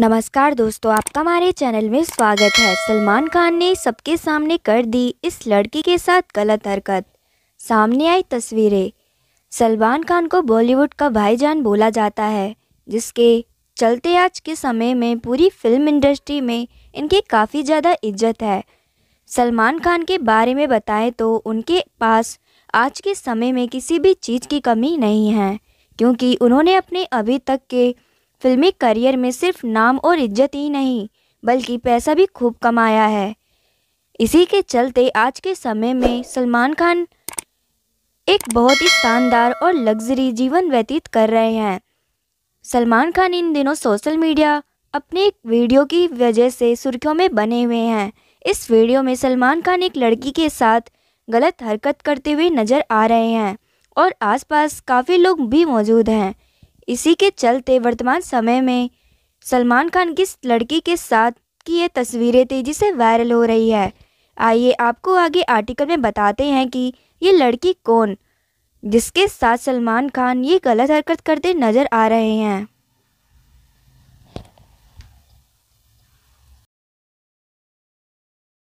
नमस्कार दोस्तों आपका हमारे चैनल में स्वागत है सलमान खान ने सबके सामने कर दी इस लड़की के साथ गलत हरकत सामने आई तस्वीरें सलमान खान को बॉलीवुड का भाईजान बोला जाता है जिसके चलते आज के समय में पूरी फिल्म इंडस्ट्री में इनकी काफ़ी ज़्यादा इज्जत है सलमान खान के बारे में बताएं तो उनके पास आज के समय में किसी भी चीज़ की कमी नहीं है क्योंकि उन्होंने अपने अभी तक के फिल्मी करियर में सिर्फ नाम और इज्जत ही नहीं बल्कि पैसा भी खूब कमाया है इसी के चलते आज के समय में सलमान खान एक बहुत ही शानदार और लग्जरी जीवन व्यतीत कर रहे हैं सलमान खान इन दिनों सोशल मीडिया अपने एक वीडियो की वजह से सुर्खियों में बने हुए हैं इस वीडियो में सलमान खान एक लड़की के साथ गलत हरकत करते हुए नज़र आ रहे हैं और आसपास काफ़ी लोग भी मौजूद हैं इसी के चलते वर्तमान समय में सलमान खान की लड़की के साथ की ये तस्वीरें तेज़ी से वायरल हो रही है आइए आपको आगे आर्टिकल में बताते हैं कि ये लड़की कौन जिसके साथ सलमान खान ये गलत हरकत करते नज़र आ रहे हैं